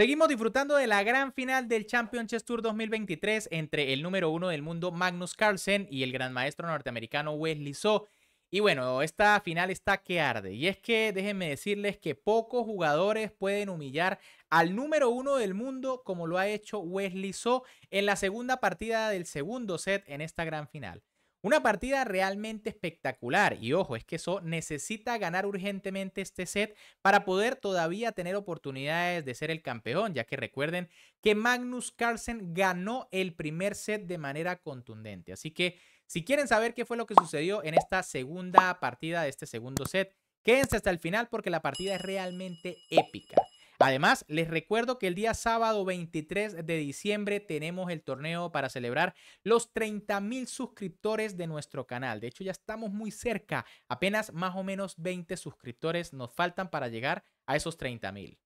Seguimos disfrutando de la gran final del Champions Chess Tour 2023 entre el número uno del mundo Magnus Carlsen y el gran maestro norteamericano Wesley So. Y bueno, esta final está que arde. Y es que déjenme decirles que pocos jugadores pueden humillar al número uno del mundo como lo ha hecho Wesley So en la segunda partida del segundo set en esta gran final. Una partida realmente espectacular y ojo, es que eso necesita ganar urgentemente este set para poder todavía tener oportunidades de ser el campeón, ya que recuerden que Magnus Carlsen ganó el primer set de manera contundente. Así que si quieren saber qué fue lo que sucedió en esta segunda partida de este segundo set, quédense hasta el final porque la partida es realmente épica. Además, les recuerdo que el día sábado 23 de diciembre tenemos el torneo para celebrar los 30,000 mil suscriptores de nuestro canal. De hecho, ya estamos muy cerca, apenas más o menos 20 suscriptores nos faltan para llegar a esos 30,000. mil.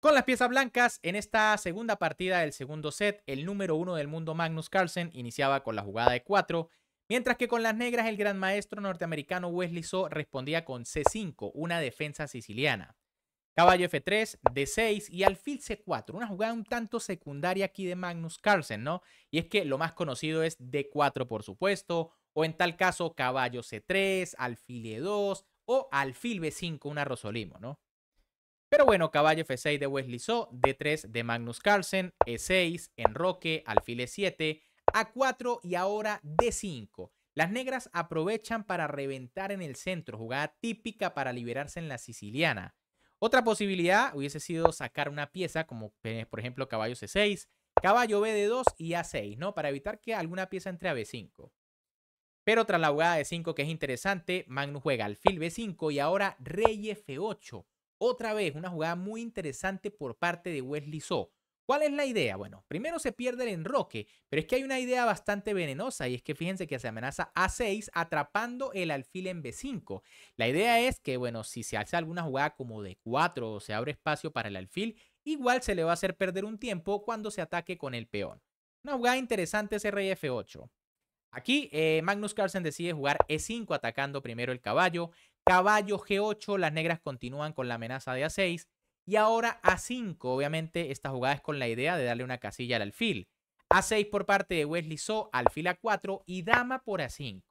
Con las piezas blancas, en esta segunda partida del segundo set, el número uno del mundo Magnus Carlsen iniciaba con la jugada de 4, mientras que con las negras el gran maestro norteamericano Wesley So respondía con C5, una defensa siciliana. Caballo F3, D6 y alfil C4. Una jugada un tanto secundaria aquí de Magnus Carlsen, ¿no? Y es que lo más conocido es D4, por supuesto, o en tal caso caballo C3, alfil E2 o alfil B5, una Rosolimo, ¿no? Pero bueno, caballo F6 de Wesley So, D3 de Magnus Carlsen, E6, enroque, alfil E7, A4 y ahora D5. Las negras aprovechan para reventar en el centro, jugada típica para liberarse en la siciliana. Otra posibilidad hubiese sido sacar una pieza como eh, por ejemplo caballo C6, caballo B de 2 y A6, ¿no? Para evitar que alguna pieza entre a B5. Pero tras la jugada de 5 que es interesante, Magnus juega alfil B5 y ahora rey F8. Otra vez una jugada muy interesante por parte de Wesley So. ¿Cuál es la idea? Bueno, primero se pierde el enroque, pero es que hay una idea bastante venenosa y es que fíjense que se amenaza A6 atrapando el alfil en B5. La idea es que, bueno, si se hace alguna jugada como de 4 o se abre espacio para el alfil, igual se le va a hacer perder un tiempo cuando se ataque con el peón. Una jugada interesante es rf 8 Aquí eh, Magnus Carlsen decide jugar E5 atacando primero el caballo. Caballo G8, las negras continúan con la amenaza de A6. Y ahora A5, obviamente esta jugada es con la idea de darle una casilla al alfil. A6 por parte de Wesley So, alfil A4 y dama por A5.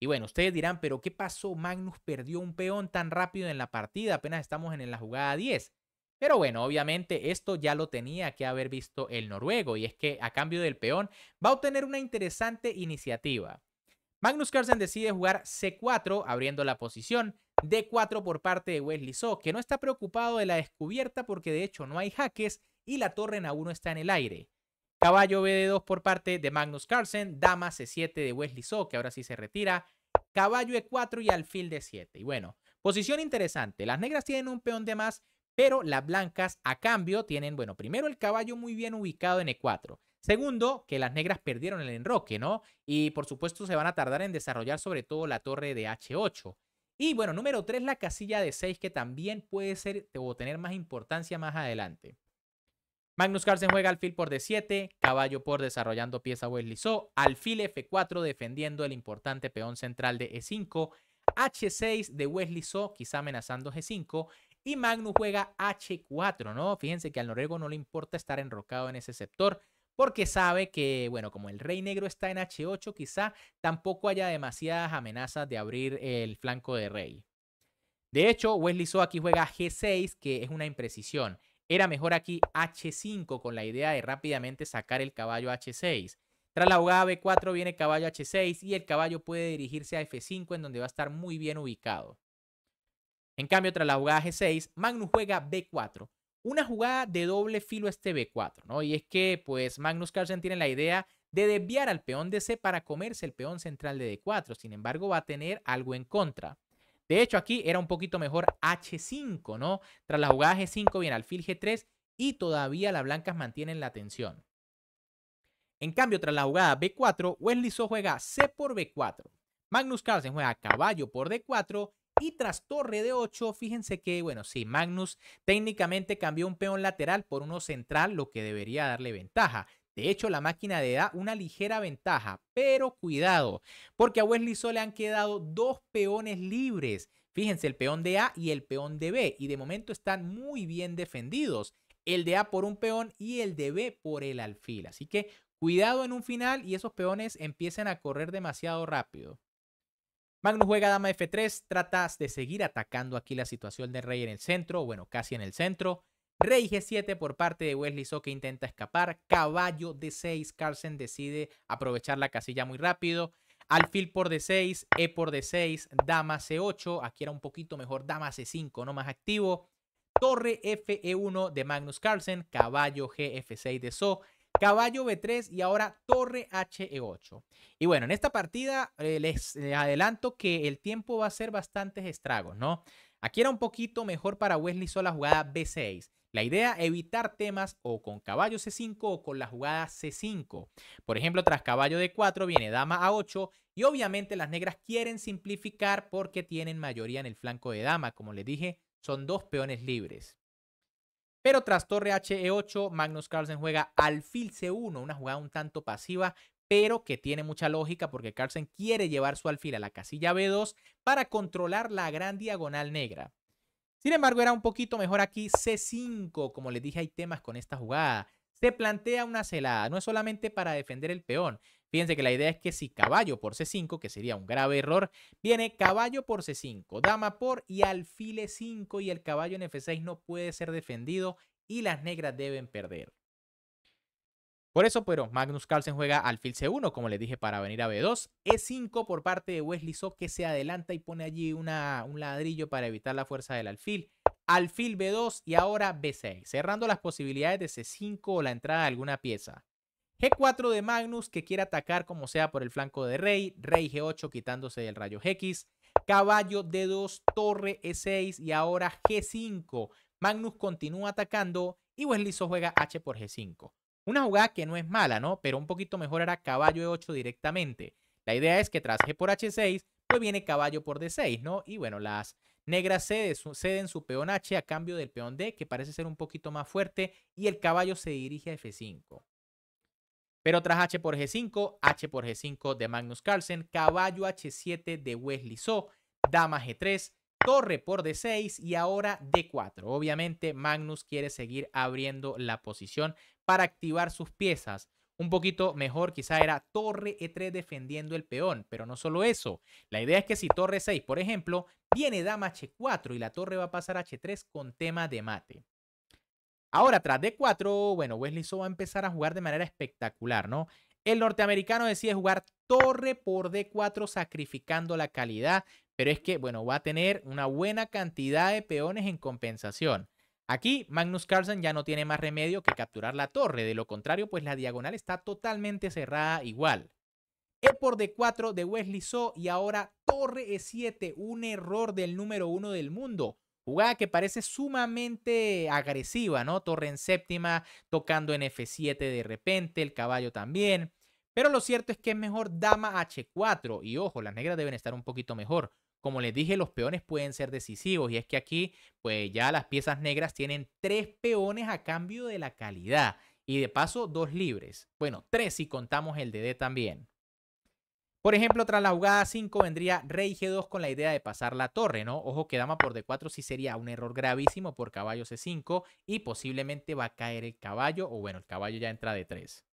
Y bueno, ustedes dirán, pero ¿qué pasó? Magnus perdió un peón tan rápido en la partida, apenas estamos en la jugada 10. Pero bueno, obviamente esto ya lo tenía que haber visto el noruego, y es que a cambio del peón va a obtener una interesante iniciativa. Magnus Carlsen decide jugar C4 abriendo la posición, D4 por parte de Wesley So, que no está preocupado de la descubierta porque de hecho no hay jaques y la torre en A1 está en el aire. Caballo BD2 por parte de Magnus Carlsen, dama C7 de Wesley So, que ahora sí se retira, caballo E4 y alfil D7. Y bueno, posición interesante. Las negras tienen un peón de más, pero las blancas a cambio tienen, bueno, primero el caballo muy bien ubicado en E4. Segundo, que las negras perdieron el enroque, ¿no? Y por supuesto se van a tardar en desarrollar sobre todo la torre de H8. Y bueno, número 3, la casilla de 6, que también puede ser o tener más importancia más adelante. Magnus Carlsen juega alfil por D7, caballo por desarrollando pieza Wesley So, alfil F4 defendiendo el importante peón central de E5, H6 de Wesley So, quizá amenazando G5, y Magnus juega H4, ¿no? Fíjense que al noruego no le importa estar enrocado en ese sector, porque sabe que, bueno, como el rey negro está en H8, quizá tampoco haya demasiadas amenazas de abrir el flanco de rey. De hecho, Wesley So aquí juega G6, que es una imprecisión. Era mejor aquí H5 con la idea de rápidamente sacar el caballo H6. Tras la jugada B4 viene caballo H6 y el caballo puede dirigirse a F5 en donde va a estar muy bien ubicado. En cambio, tras la jugada G6, Magnus juega B4 una jugada de doble filo este B4, ¿no? Y es que, pues, Magnus Carlsen tiene la idea de desviar al peón de C para comerse el peón central de D4. Sin embargo, va a tener algo en contra. De hecho, aquí era un poquito mejor H5, ¿no? Tras la jugada G5 viene alfil G3 y todavía las blancas mantienen la tensión. En cambio, tras la jugada B4, Wesley So juega C por B4. Magnus Carlsen juega caballo por D4 y tras torre de 8, fíjense que, bueno, sí, Magnus técnicamente cambió un peón lateral por uno central, lo que debería darle ventaja. De hecho, la máquina le da una ligera ventaja, pero cuidado, porque a Wesley solo le han quedado dos peones libres. Fíjense, el peón de A y el peón de B, y de momento están muy bien defendidos. El de A por un peón y el de B por el alfil. Así que cuidado en un final y esos peones empiecen a correr demasiado rápido. Magnus juega dama f3, tratas de seguir atacando aquí la situación del rey en el centro, bueno, casi en el centro. Rey G7 por parte de Wesley So que intenta escapar. Caballo D6. Carlsen decide aprovechar la casilla muy rápido. Alfil por D6, E por D6, Dama C8. Aquí era un poquito mejor Dama C5, no más activo. Torre FE1 de Magnus Carlsen, Caballo GF6 de So caballo B3 y ahora torre HE8. Y bueno, en esta partida eh, les, adelanto que el tiempo va a ser bastantes estragos, ¿no? Aquí era un poquito mejor para Wesley la jugada B6. La idea, evitar temas o con caballo C5 o con la jugada C5. Por ejemplo, tras caballo D4 viene dama A8 y obviamente las negras quieren simplificar porque tienen mayoría en el flanco de dama. Como les dije, son dos peones libres. Pero tras torre HE8, Magnus Carlsen juega alfil C1, una jugada un tanto pasiva, pero que tiene mucha lógica porque Carlsen quiere llevar su alfil a la casilla B2 para controlar la gran diagonal negra. Sin embargo, era un poquito mejor aquí C5, como les dije, hay temas con esta jugada. Se plantea una celada, no es solamente para defender el peón, Fíjense que la idea es que si caballo por C5, que sería un grave error, viene caballo por C5, dama por y alfil E5 y el caballo en F6 no puede ser defendido y las negras deben perder. Por eso, pero Magnus Carlsen juega alfil C1, como les dije, para venir a B2. E5 por parte de Wesley So, que se adelanta y pone allí un ladrillo para evitar la fuerza del alfil. Alfil B2 y ahora B6, cerrando las posibilidades de C5 o la entrada de alguna pieza. G4 de Magnus que quiere atacar como sea por el flanco de Rey. Rey G8 quitándose del rayo X. Caballo D2, torre E6 y ahora G5. Magnus continúa atacando y Weslizo juega H por G5. Una jugada que no es mala, ¿no? Pero un poquito mejor era caballo E8 directamente. La idea es que tras G por H6, pues viene caballo por D6, ¿no? Y bueno, las negras ceden su peón H a cambio del peón D, que parece ser un poquito más fuerte, y el caballo se dirige a F5. Pero tras H por G5, H por G5 de Magnus Carlsen, caballo H7 de Wesley So, dama G3, torre por D6 y ahora D4. Obviamente Magnus quiere seguir abriendo la posición para activar sus piezas. Un poquito mejor quizá era torre E3 defendiendo el peón, pero no solo eso. La idea es que si torre 6, por ejemplo, viene dama H4 y la torre va a pasar H3 con tema de mate. Ahora, tras D4, bueno, Wesley So va a empezar a jugar de manera espectacular, ¿no? El norteamericano decide jugar torre por D4 sacrificando la calidad, pero es que, bueno, va a tener una buena cantidad de peones en compensación. Aquí Magnus Carlsen ya no tiene más remedio que capturar la torre, de lo contrario, pues la diagonal está totalmente cerrada igual. E por D4 de Wesley So y ahora torre E7, un error del número uno del mundo. Jugada que parece sumamente agresiva, ¿no? Torre en séptima, tocando en F7 de repente, el caballo también. Pero lo cierto es que es mejor dama H4. Y ojo, las negras deben estar un poquito mejor. Como les dije, los peones pueden ser decisivos. Y es que aquí, pues ya las piezas negras tienen tres peones a cambio de la calidad. Y de paso, dos libres. Bueno, tres si contamos el DD también. Por ejemplo, tras la jugada 5 vendría rey G2 con la idea de pasar la torre, ¿no? Ojo que dama por D4 sí sería un error gravísimo por caballo C5 y posiblemente va a caer el caballo o bueno, el caballo ya entra de 3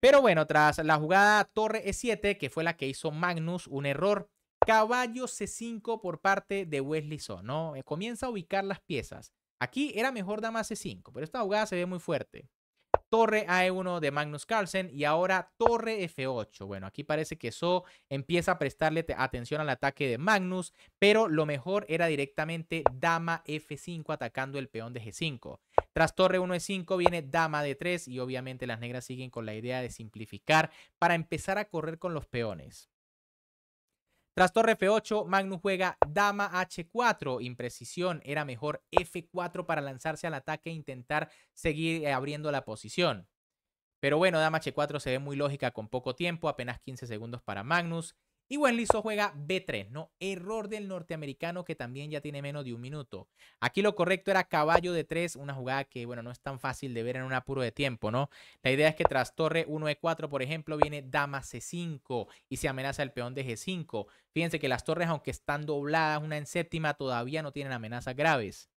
Pero bueno, tras la jugada torre E7, que fue la que hizo Magnus, un error, caballo C5 por parte de Wesley Son, ¿no? Eh, comienza a ubicar las piezas. Aquí era mejor dama C5, pero esta jugada se ve muy fuerte. Torre A1 de Magnus Carlsen y ahora Torre F8. Bueno, aquí parece que So empieza a prestarle atención al ataque de Magnus, pero lo mejor era directamente Dama F5 atacando el peón de G5. Tras Torre 1 E5 viene Dama D3 y obviamente las negras siguen con la idea de simplificar para empezar a correr con los peones. Tras torre F8, Magnus juega dama H4, imprecisión, era mejor F4 para lanzarse al ataque e intentar seguir eh, abriendo la posición. Pero bueno, dama H4 se ve muy lógica con poco tiempo, apenas 15 segundos para Magnus. Y Wenliso juega B3, ¿no? Error del norteamericano que también ya tiene menos de un minuto. Aquí lo correcto era caballo de 3, una jugada que, bueno, no es tan fácil de ver en un apuro de tiempo, ¿no? La idea es que tras torre 1 E4, por ejemplo, viene dama C5 y se amenaza el peón de G5. Fíjense que las torres, aunque están dobladas, una en séptima, todavía no tienen amenazas graves.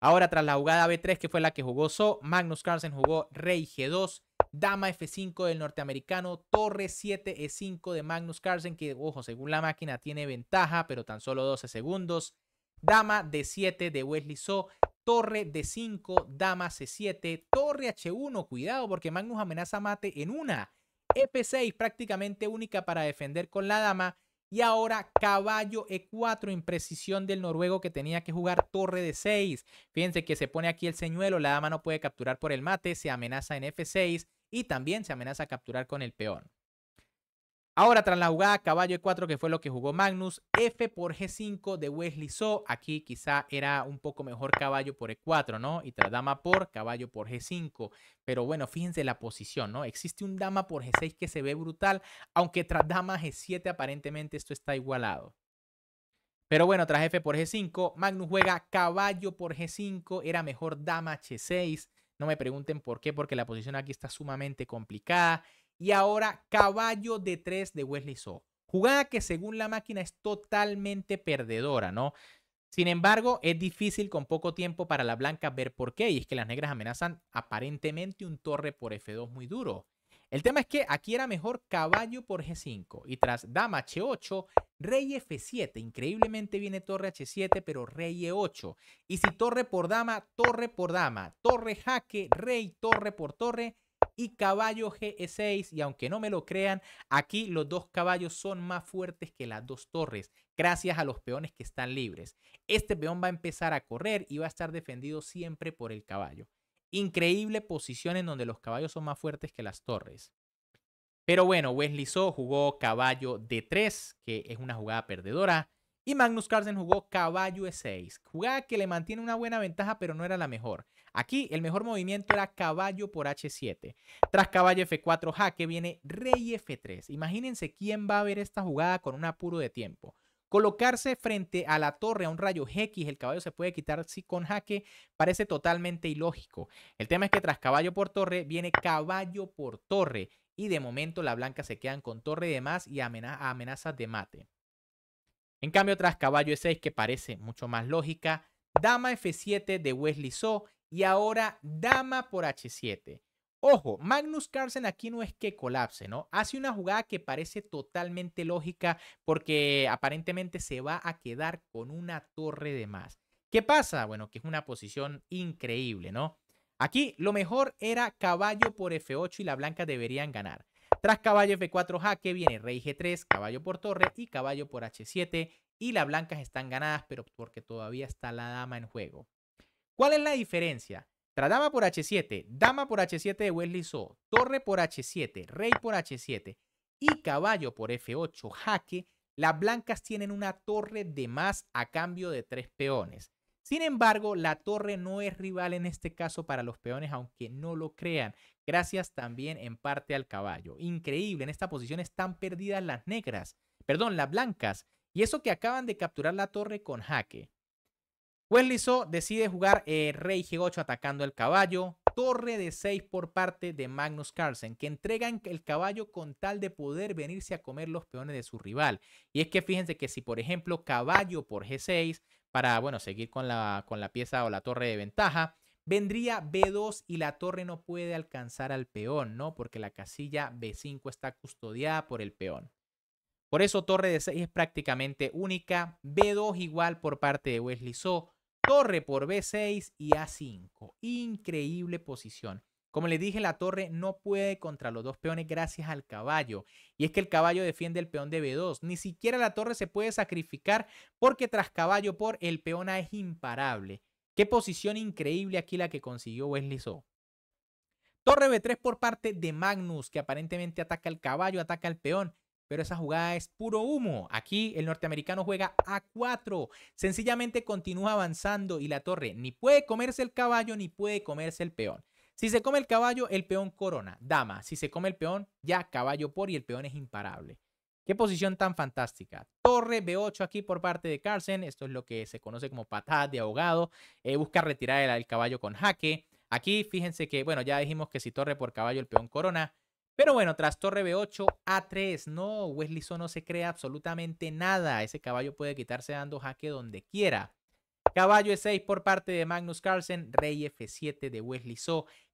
Ahora, tras la jugada B3, que fue la que jugó So, Magnus Carlsen jugó Rey G2 Dama F5 del norteamericano, Torre 7 E5 de Magnus Carlsen, que ojo, según la máquina tiene ventaja, pero tan solo 12 segundos. Dama D7 de Wesley So, Torre D5, Dama C7, Torre H1, cuidado porque Magnus amenaza mate en una. f 6 prácticamente única para defender con la dama. Y ahora caballo E4, imprecisión del noruego que tenía que jugar torre d 6. Fíjense que se pone aquí el señuelo, la dama no puede capturar por el mate, se amenaza en F6 y también se amenaza a capturar con el peón. Ahora, tras la jugada caballo E4, que fue lo que jugó Magnus, F por G5 de Wesley So. Aquí quizá era un poco mejor caballo por E4, ¿no? Y tras dama por, caballo por G5. Pero bueno, fíjense la posición, ¿no? Existe un dama por G6 que se ve brutal, aunque tras dama G7 aparentemente esto está igualado. Pero bueno, tras F por G5, Magnus juega caballo por G5, era mejor dama H6. No me pregunten por qué, porque la posición aquí está sumamente complicada. Y ahora caballo de 3 de Wesley So. Jugada que según la máquina es totalmente perdedora, ¿no? Sin embargo, es difícil con poco tiempo para la blanca ver por qué. Y es que las negras amenazan aparentemente un torre por F2 muy duro. El tema es que aquí era mejor caballo por G5 y tras dama H8, rey F7. Increíblemente viene torre H7, pero rey E8. Y si torre por dama, torre por dama, torre jaque, rey, torre por torre y caballo G6. Y aunque no me lo crean, aquí los dos caballos son más fuertes que las dos torres, gracias a los peones que están libres. Este peón va a empezar a correr y va a estar defendido siempre por el caballo. Increíble posición en donde los caballos son más fuertes que las torres. Pero bueno, Wesley So jugó caballo D3, que es una jugada perdedora. Y Magnus Carlsen jugó caballo E6. Jugada que le mantiene una buena ventaja, pero no era la mejor. Aquí el mejor movimiento era caballo por H7. Tras caballo F4 jaque viene rey F3. Imagínense quién va a ver esta jugada con un apuro de tiempo. Colocarse frente a la torre a un rayo X, el caballo se puede quitar si con jaque, parece totalmente ilógico. El tema es que tras caballo por torre viene caballo por torre y de momento la blanca se quedan con torre de más y amenaza, de mate. En cambio, tras caballo E6, que parece mucho más lógica, dama F7 de Wesley So y ahora dama por H7. Ojo, Magnus Carlsen aquí no es que colapse, ¿no? Hace una jugada que parece totalmente lógica porque aparentemente se va a quedar con una torre de más. ¿Qué pasa? Bueno, que es una posición increíble, ¿no? Aquí lo mejor era caballo por F8 y la blanca deberían ganar. Tras caballo F4 jaque viene rey G3, caballo por torre y caballo por H7 y las blancas están ganadas, pero porque todavía está la dama en juego. ¿Cuál es la diferencia? dama por H7, Dama por H7 de Wesley So, Torre por H7, Rey por H7 y Caballo por F8 jaque, las blancas tienen una torre de más a cambio de tres peones. Sin embargo, la torre no es rival en este caso para los peones, aunque no lo crean, gracias también en parte al caballo. Increíble, en esta posición están perdidas las negras, perdón, las blancas, y eso que acaban de capturar la torre con jaque. Wesley decide jugar eh, Rey G8 atacando el caballo. Torre de 6 por parte de Magnus Carlsen, que entrega el caballo con tal de poder venirse a comer los peones de su rival. Y es que fíjense que si, por ejemplo, caballo por G6, para, bueno, seguir con la, con la pieza o la torre de ventaja, vendría B2 y la torre no puede alcanzar al peón, ¿no? Porque la casilla B5 está custodiada por el peón. Por eso torre de 6 es prácticamente única. B2 igual por parte de Wesley So. Torre por B6 y A5. Increíble posición. Como les dije, la torre no puede contra los dos peones gracias al caballo. Y es que el caballo defiende el peón de B2. Ni siquiera la torre se puede sacrificar porque tras caballo por el peón es imparable. Qué posición increíble aquí la que consiguió Wesley So. Torre B3 por parte de Magnus, que aparentemente ataca al caballo, ataca al peón. Pero esa jugada es puro humo. Aquí el norteamericano juega a 4. Sencillamente continúa avanzando y la torre ni puede comerse el caballo ni puede comerse el peón. Si se come el caballo, el peón corona. Dama. Si se come el peón, ya caballo por y el peón es imparable. Qué posición tan fantástica. Torre B8 aquí por parte de Carlsen. Esto es lo que se conoce como patada de ahogado. Eh, busca retirar el caballo con jaque. Aquí fíjense que, bueno, ya dijimos que si torre por caballo el peón corona. Pero bueno, tras torre B8, A3, no, Wesley no se crea absolutamente nada. Ese caballo puede quitarse dando jaque donde quiera. Caballo E6 por parte de Magnus Carlsen, rey F7 de Wesley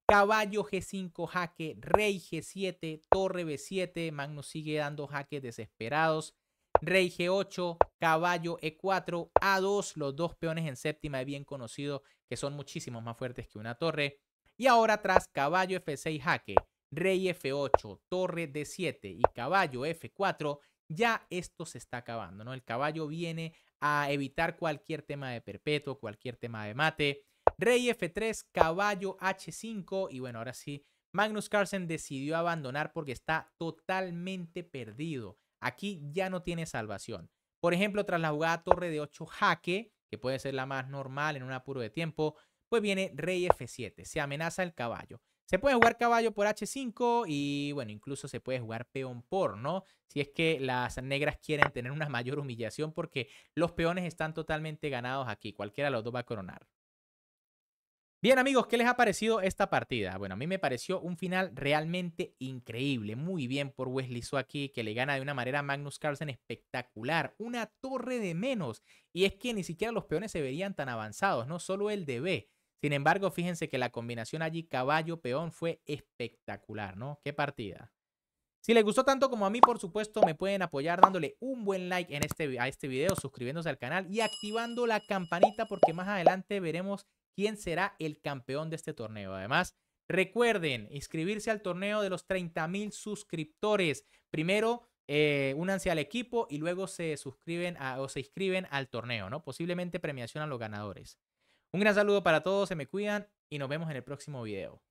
Caballo G5 jaque, rey G7, torre B7, Magnus sigue dando jaques desesperados. Rey G8, caballo E4, A2, los dos peones en séptima es bien conocido que son muchísimos más fuertes que una torre. Y ahora tras caballo F6 jaque, rey F8, torre D7 y caballo F4, ya esto se está acabando, ¿no? El caballo viene a evitar cualquier tema de perpetuo, cualquier tema de mate. Rey F3, caballo H5 y bueno, ahora sí, Magnus Carlsen decidió abandonar porque está totalmente perdido. Aquí ya no tiene salvación. Por ejemplo, tras la jugada torre de 8 jaque, que puede ser la más normal en un apuro de tiempo, pues viene rey F7, se amenaza el caballo. Se puede jugar caballo por H5 y bueno, incluso se puede jugar peón por, ¿no? Si es que las negras quieren tener una mayor humillación porque los peones están totalmente ganados aquí, cualquiera de los dos va a coronar. Bien amigos, ¿qué les ha parecido esta partida? Bueno, a mí me pareció un final realmente increíble. Muy bien por Wesley Suaki, que le gana de una manera a Magnus Carlsen espectacular. Una torre de menos. Y es que ni siquiera los peones se verían tan avanzados, no solo el de B. Sin embargo, fíjense que la combinación allí caballo-peón fue espectacular, ¿no? Qué partida. Si les gustó tanto como a mí, por supuesto, me pueden apoyar dándole un buen like en este, a este video, suscribiéndose al canal y activando la campanita porque más adelante veremos quién será el campeón de este torneo. Además, recuerden inscribirse al torneo de los 30.000 suscriptores. Primero, eh, únanse al equipo y luego se suscriben o se inscriben al torneo, ¿no? Posiblemente premiación a los ganadores. Un gran saludo para todos, se me cuidan y nos vemos en el próximo video.